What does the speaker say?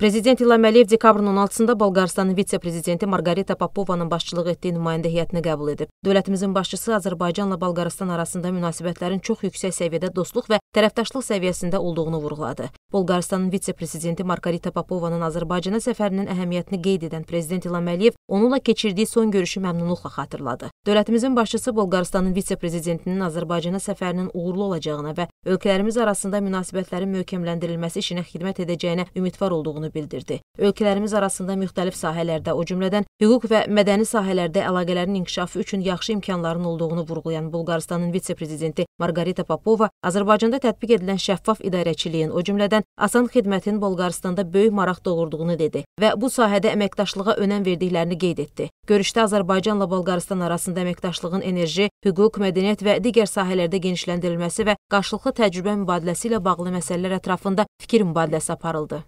Prezident İlham Əliyev dekabrın 16-da Bolqarıstanın vitse-prezidenti Marqareta Popovanın başçılıq etdiyi nümayəndə heyətini qəbul edib. Dövlətimizin başçısı Azərbaycanla Bolqarıstan arasında münasibətlərin çox yüksək səviyyədə dostluq və tərəfdaşlıq səviyyəsində olduğunu vurğuladı. Bolqarıstanın vitse-prezidenti Marqareta Popovanın Azərbaycana səfərinin əhəmiyyətini qeyd edən prezident İlham Əliyev onunla keçirdiyi son görüşü məmnunluqla xatırladı. Dövlətimizin başçısı Bolqarıstanın vitse-prezidentinin Azərbaycana səfərinin uğurlu olacağına və ölkələrimiz arasında münasibətlərin möhkəmləndirilməsi işinə xidmət edəcəyinə ümidvar olduğunu olduğunu bildirdi. Ölkələrimiz arasında müxtəlif sahələrdə, o cümlədən hüquq və mədəni sahələrdə əlaqələrin inkişafı üçün yaxşı imkanların olduğunu vurğulayan Bulqaristanın vitse-prezidenti Margarita Popova Azərbaycanda tətbiq edilən şəffaf idarəçiliyin, o cümlədən asan xidmətin Bulqaristanda böyük maraq doğurduğunu dedi və bu sahədə əməkdaşlığa önəm verdiklərini qeyd etdi. Görüşdə Azərbaycanla Bulqaristan arasında əməkdaşlığın enerji, hüquq, mədəniyyət və digər sahələrdə genişləndirilməsi və qarşılıqlı təcrübə mübadiləsi ilə bağlı məsələlər ətrafında fikir mübadiləsi aparıldı.